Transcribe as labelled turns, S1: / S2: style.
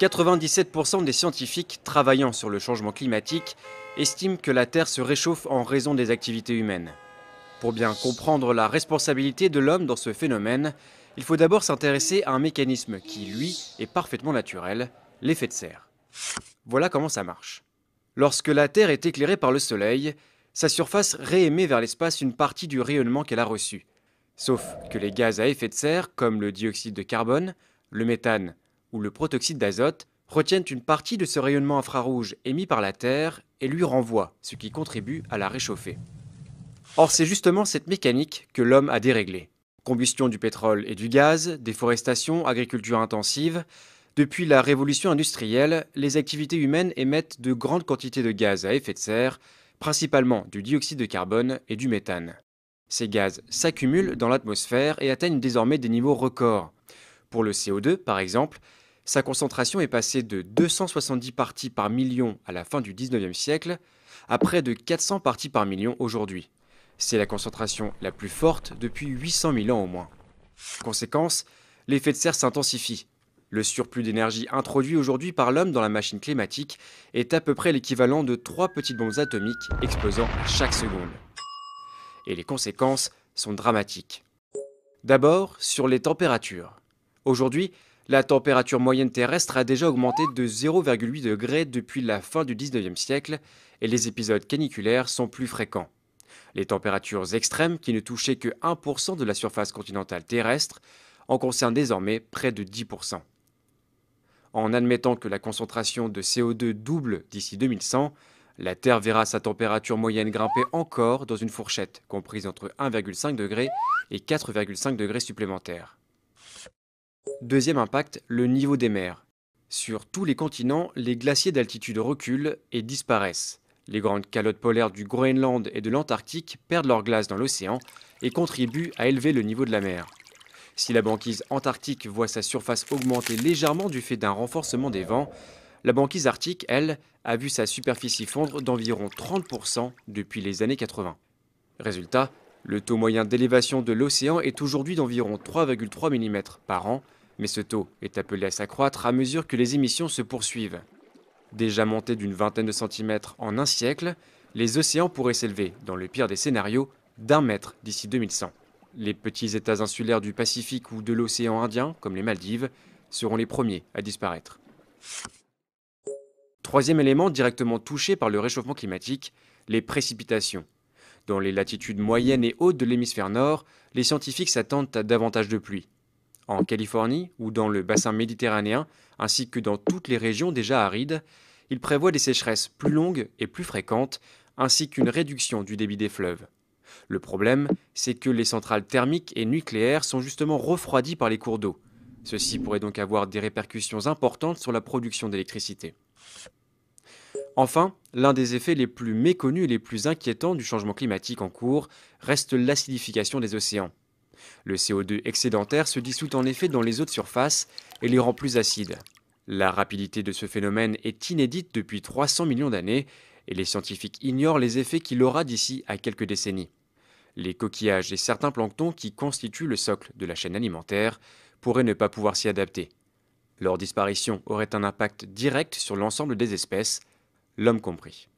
S1: 97% des scientifiques travaillant sur le changement climatique estiment que la Terre se réchauffe en raison des activités humaines. Pour bien comprendre la responsabilité de l'homme dans ce phénomène, il faut d'abord s'intéresser à un mécanisme qui, lui, est parfaitement naturel, l'effet de serre. Voilà comment ça marche. Lorsque la Terre est éclairée par le Soleil, sa surface réémet vers l'espace une partie du rayonnement qu'elle a reçu. Sauf que les gaz à effet de serre, comme le dioxyde de carbone, le méthane ou le protoxyde d'azote, retiennent une partie de ce rayonnement infrarouge émis par la Terre et lui renvoient, ce qui contribue à la réchauffer. Or, c'est justement cette mécanique que l'homme a déréglée. Combustion du pétrole et du gaz, déforestation, agriculture intensive. Depuis la révolution industrielle, les activités humaines émettent de grandes quantités de gaz à effet de serre, principalement du dioxyde de carbone et du méthane. Ces gaz s'accumulent dans l'atmosphère et atteignent désormais des niveaux records. Pour le CO2, par exemple, sa concentration est passée de 270 parties par million à la fin du 19e siècle à près de 400 parties par million aujourd'hui. C'est la concentration la plus forte depuis 800 000 ans au moins. Conséquence, l'effet de serre s'intensifie. Le surplus d'énergie introduit aujourd'hui par l'homme dans la machine climatique est à peu près l'équivalent de trois petites bombes atomiques explosant chaque seconde. Et les conséquences sont dramatiques. D'abord, sur les températures. Aujourd'hui, la température moyenne terrestre a déjà augmenté de 0,8 degrés depuis la fin du 19e siècle et les épisodes caniculaires sont plus fréquents. Les températures extrêmes, qui ne touchaient que 1% de la surface continentale terrestre, en concernent désormais près de 10%. En admettant que la concentration de CO2 double d'ici 2100, la Terre verra sa température moyenne grimper encore dans une fourchette comprise entre 1,5 degré et 4,5 degrés supplémentaires. Deuxième impact, le niveau des mers. Sur tous les continents, les glaciers d'altitude reculent et disparaissent. Les grandes calottes polaires du Groenland et de l'Antarctique perdent leur glace dans l'océan et contribuent à élever le niveau de la mer. Si la banquise antarctique voit sa surface augmenter légèrement du fait d'un renforcement des vents, la banquise arctique, elle, a vu sa superficie fondre d'environ 30% depuis les années 80. Résultat, le taux moyen d'élévation de l'océan est aujourd'hui d'environ 3,3 mm par an, mais ce taux est appelé à s'accroître à mesure que les émissions se poursuivent. Déjà monté d'une vingtaine de centimètres en un siècle, les océans pourraient s'élever, dans le pire des scénarios, d'un mètre d'ici 2100. Les petits États insulaires du Pacifique ou de l'océan Indien, comme les Maldives, seront les premiers à disparaître. Troisième élément directement touché par le réchauffement climatique, les précipitations. Dans les latitudes moyennes et hautes de l'hémisphère nord, les scientifiques s'attendent à davantage de pluie. En Californie ou dans le bassin méditerranéen, ainsi que dans toutes les régions déjà arides, ils prévoient des sécheresses plus longues et plus fréquentes, ainsi qu'une réduction du débit des fleuves. Le problème, c'est que les centrales thermiques et nucléaires sont justement refroidies par les cours d'eau. Ceci pourrait donc avoir des répercussions importantes sur la production d'électricité. Enfin, l'un des effets les plus méconnus et les plus inquiétants du changement climatique en cours reste l'acidification des océans. Le CO2 excédentaire se dissout en effet dans les eaux de surface et les rend plus acides. La rapidité de ce phénomène est inédite depuis 300 millions d'années et les scientifiques ignorent les effets qu'il aura d'ici à quelques décennies. Les coquillages et certains planctons qui constituent le socle de la chaîne alimentaire pourraient ne pas pouvoir s'y adapter. Leur disparition aurait un impact direct sur l'ensemble des espèces, l'homme compris.